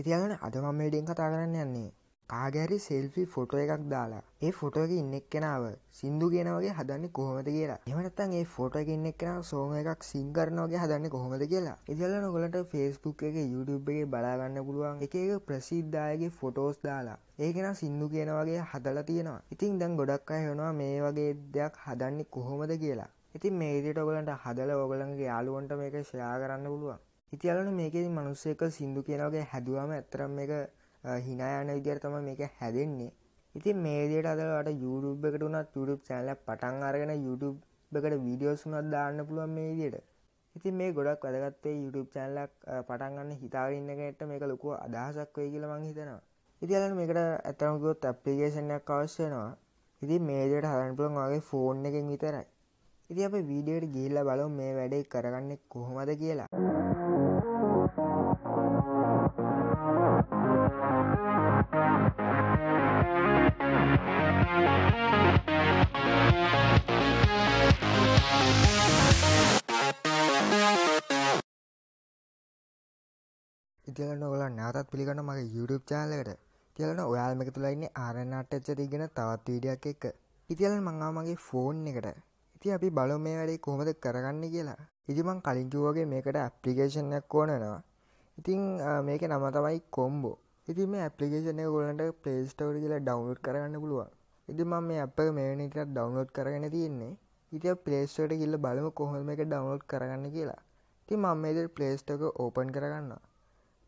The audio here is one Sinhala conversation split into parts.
ඉතිගන අදම මේඩියෙන් කතා කරන්න යන්නේ කාගැරි සෙල්ෆි ෆොටෝ එකක් දාලා ඒ ෆොටෝක ඉන්නෙක් කෙනාව සිින්දු කියෙනවගේ හදන්න කොහොමද කියලා එමනත්තන් ඒ ෆොට ඉන්නෙක් කෙන සෝම එකක් සිංකරනවගේ හදන්න කොහොමද කියලා ඉදිල්ල නොගලට ෆෙස්බුක් එක යුටබ් එක බලාගන්න පුළුවන් එක ප්‍රසිද්ධායගේ ෆොටෝස් දාලා ඒකෙන සින්දු කියන වගේ හදලා තියෙනවා ඉතින් දැන් ගොඩක් අය හෙනවා මේ වගේ දෙයක් හදන්නේ කොහොමද කියලා ඉතින් මේ විදිහට ඔයගලන්ට හදලා ඔයගලන්ගේ යාළුවන්ට මේක ෂෙයා කරන්න පුළුවන් හිතියලන මේකෙ මනුස්සයක සිින්දු කියනගේ හැදුවම ඇතරම් එක හිනායන විදිර තම මේක හැදෙන්නේ ඉතින් මේදයට අදලට YouTube එකට වුණත් YouTube චැනල පටන් අරගෙන YouTube එකට වීඩියෝස් වුනත් දාන්න පුළුවන් මේ විදියට ඉතින් මේ ගොඩක් වැදගත්තේ YouTube චැනලක් පටන්ගන්න හිතාවන්නකට මේක ලොකු අදහසක් වේ කියලමං හිතනවා ඉතිලන මේකට ඇතරමගොත් ඇප්ලිකේෂණයක් අවශ්‍යනවා ඉති මේදයට හරන්පුලන් වගේ ෆෝන් එකෙන් විතරයි ඉති අප වීඩියට ගිල්ල බලු මේ වැඩේ කරගන්නෙ කොහොමද කියලා ඉතිලන්න ඔල නැවතත් පිළිගන්න මගේ YouTube චාලකට තියලන ඔයාල්ම එක තුළයින්න ආරණටච්ච තිගෙන තවත් වීඩියක් එක්ක ඉතිලන් මංආමගේ ෆෝන් එකට ඉති අපි බලු මේ වැඩේ කොහොමද කරගන්න කියලා ඉතිමං කලින්චුවගේ මේකට ඇප්ලිකේෂන්යක් ඕනනවා ඉතිං මේක නම තමයි කොම්බෝ ඉති මේ ඇපලිකේෂනය ගොලට පලේස්ටවර කියලා ඩවන්ලෝඩ් කරන්න පුළුවන් ඉති මම මේ අප මේනිටත් ඩවන්ලෝඩ් කරගෙන තියෙන්නේ ඉති පලේස්ටට කියල්ල බලම කොහොම එක ඩවන්ලෝඩ් කරගන්න කියලා ති මම මේද පලේස්ටක ඕපන් කරගන්නවා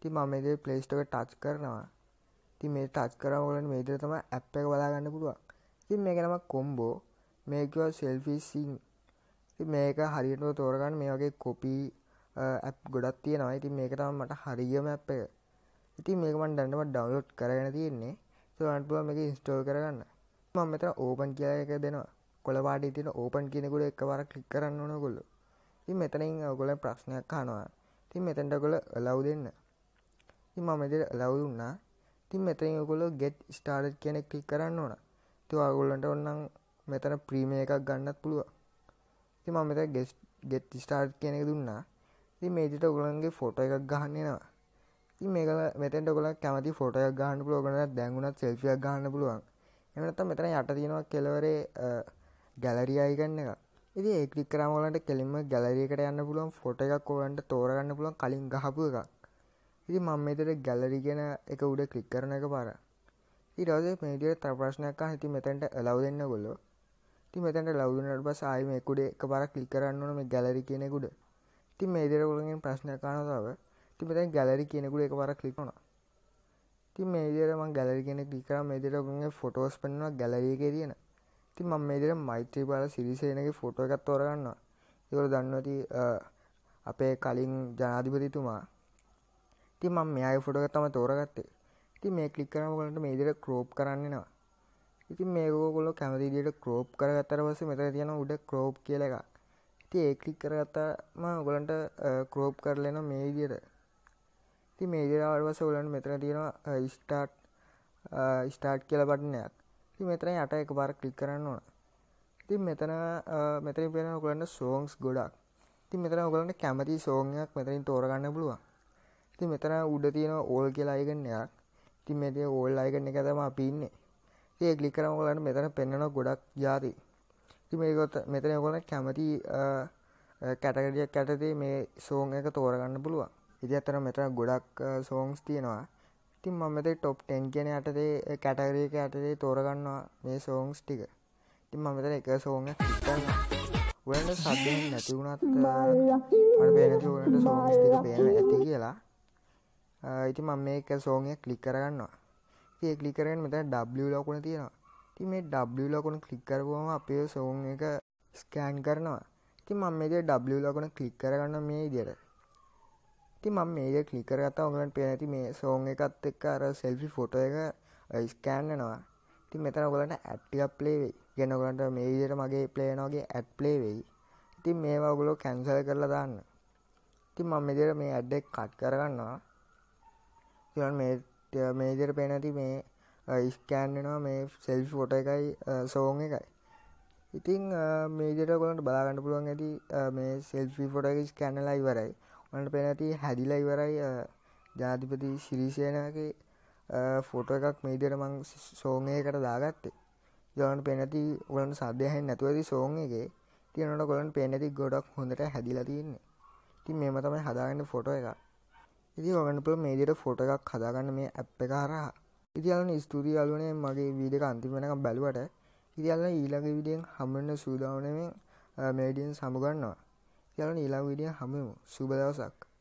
ති මම මේ පලේස්ටක ටච් කරනවා ති මේ ටච් කරවලට මේදර තම ඇප් එක බලාගන්න පුළුවන් ති මේකනම කොම්බෝ මේකව සෙල්ෆිසින් මේක හරියට තෝරගන්න මේ වගේ කොපි ඇප් ගොඩත් තියෙනවා ඉතින් මේක තම මට හරිියම ඇප් එක ඉතින් මේකමන් දන්නම ඩවලෝඩ් කරගෙන තියෙන්නේ සොන්ටුව මේක ඉස්ටෝල් කරගන්න මම මෙතර ඕපන් කිය එක දෙනවා කොළවාඩ තින ඕපන් කියනෙකුට එක වර කලික් කරන්න ඕනකොල්ලු ති මෙතනින් ඔගොල ප්‍රශ්නයක් කානවා ති මෙතැන්ටකොල ලව් දෙන්න ති මම මෙදර ලැවදුන්නා තින් මෙතරින් ඔකොලො ගෙට් ස්ටාර්ට් කෙනෙක් ටික් කරන්න ඕන ති අගොල්ලන්ට ඔන්නම් මෙතන ප්‍රීමය එකක් ගන්නත් පුළුව ති මම මෙත ගෙස් ගෙට් ස්ටාර්ට් කෙනෙක දුන්නා ති මේජට ඔගලන්ගේ ෆොට එකක් ගහන්නවා ති මේක මෙතට ඔොල කැමති ෆොට එකක් ගහන්න පුලෝගනත් දැගුණත් සෙල්ියක් ගන්න පුළුවන් එමනත්තම් මෙතන යට තියෙනවා කෙලවරේ ගැලරියයිගන්න එක ඉති ඒක්ලික් කරමලට කෙලින්ම ගැලරියකට යන්න පුළුවන් ෆොට එකක් ඕලන්ට තෝරගන්න පුළුවන් කලින් ගහපු එකක් ඉති මං මෙතට ගැලරි ගෙන එක උඩ කලික් කරන එක පාර ඉරවසේ මේටිය ත්‍රප්‍රශ්නයක් හිති මෙතැන්ට ලව් දෙන්න ගොල්ලෝ ති මෙතැට ලව්දුනට පස් ආයම එකුඩේ එක පාර කලික් කරන්නන මේ ගැලරි කියෙනෙකුඩ ති මේදරකුලින් ප්‍රශ්නයක් කානතාව ති මෙතැන් ගැලරි කියෙනෙකුට එක පාර කලික්ුණා ති මේදරම ගැලරි කෙනෙ ලිකර මේදරගේ ෆොටෝස් පෙන්වා ගැලරියක තියෙන ති මං මේදර මෛත්‍රී බල සිරිසයනගේ ෆොටෝ එකත් තෝරගන්නවා යොර දන්නවති අපේ කලින් ජනාධිපතිතුමා ති ම මෙයායි ෆොටක තම තෝරගත්තේ ති මේ කලික්කරම කලට මේ ඉදිට ක්‍රෝප් කරන්නවා ඉති මේකෝගොල කැමතිදිට ක්‍රෝප් කරගත්තර පස මෙතර තියෙන උඩ ක්‍රෝප් කියලක ඉති ඒ කලික් කරගත්තම ගොලන්ට ක්‍රෝප් කරලෙන මේ විදියට ති මේදරවල්වස ගොලන් මෙතර තියෙන ස්ටාට් ස්ටාට් කියල බටනයක් ති මෙතර යට එක බාර කලික් කරන්න ඕන ඉතින් මෙතන මෙතරින් පෙන ගොලන්න සෝංස් ගොඩක් ඉතින් මෙතර ගොලන්න කැමති සෝංයක් මෙතරින් තෝරගන්න පුළුවන් ති මෙතන උඩ තියෙන ඕල් කියලා අයගන්නයක් ති මෙතිය ඕල් අයගන්න එක තම අපින්නේ ඒ කලික් කරම ගලන්න මෙතන පෙන්න්නන ගොඩක් ජාති ති මේකොත් මෙතන ගොල කැමති කැටගඩියක් කැටතේ මේ සෝන් එක තෝරගන්න පුළුවන් ඉති අතර මෙතන ගොඩක් සෝංස් තියෙනවා ඉතින් මම මෙතේ ටොප් ටෙන් කියන යටතේ කැටගරියක යටතේ තෝරගන්නවා මේ සෝංස් ටික ඉතින් මම මෙතන එක සෝං ඔයන්ට සබ්දෙන් නැති වුණත් මට පේනති ඔයන්ට සෝංස් ටික පේන ඇති කියලා ඉති මම මේක සෝගය කලික් කරගන්නවා ඒ කලිකරෙන් මෙත ඩ්ලු ලකුණ තියෙනවා ති මේ ඩ්ලු ලකුණ කලික්කරපුම අපේ සෝන් එක ස්කෑන් කරනවා ති මම මේද ඩ්ලු ලකුණ කලික් කරගන්න මේ ඉදිර ති මම මේද කලිකරගත ඔගලන් පේනැති මේ සෝන් එකත් එක් අර සෙල්ි ෆොට එක ස්කෑන්නනවා ති මෙතන ගොලට ඇට්ටික් පලේවෙයි ගෙනගලන්ට මේ විදිර මගේ පලේනෝගේ ඇට් පලේවෙයි ඉතින් මේවා ගොලෝ කැන්සල් කරලා දාන්න ඉතින් මම මෙදිර මේ ඇඩ්ඩෙක් කට් කරගන්නවා කියන් මේ මේ විදිහට පේන ඇති මේ ස්කෑන් වෙනවා මේ සෙල්ෆි ෆොටෝ එකයි සෝන් එකයි ඉතින් මේ විදිහට ඔයගොල්ලන්ට බලා ගන්න පුළුවන් ඇති මේ සෙල්ෆි ෆොටෝ එක ස්කෑන් වෙලා ඉවරයි ඔයාලට පේන ඇති හැදිලා ඉවරයි ජනාධිපති ශිරිසේනගේ ෆොටෝ එකක් මේ විදිහට මම සෝන් එකකට දාගත්තේ ගොලන්ට පේනැති ඔලන්ට සද්‍යයහෙන් නැතුවති සෝන් එකේ තියනට ගොලන් පේනැති ගොඩක් හොඳට හැදිලා තියන්නේ තින් මෙම තමයි හදාගන්න ෆොටෝ එකක් ඉදි ඔගනපුල මේදිට ෆොට එකක් හදාගන්න මේ ඇප් එක හරහා ඉතියාලන ස්තුතියි අලුනේ මගේ වීඩක අන්තිම වෙනකම් බැලුවට ඉතියාල ඊළඟ විඩියෙන් හමන්න සූදාවනමෙන් මේඩියෙන් සමුගන්නවා යලන ඊලා විඩිය හමමු සුබදවසක්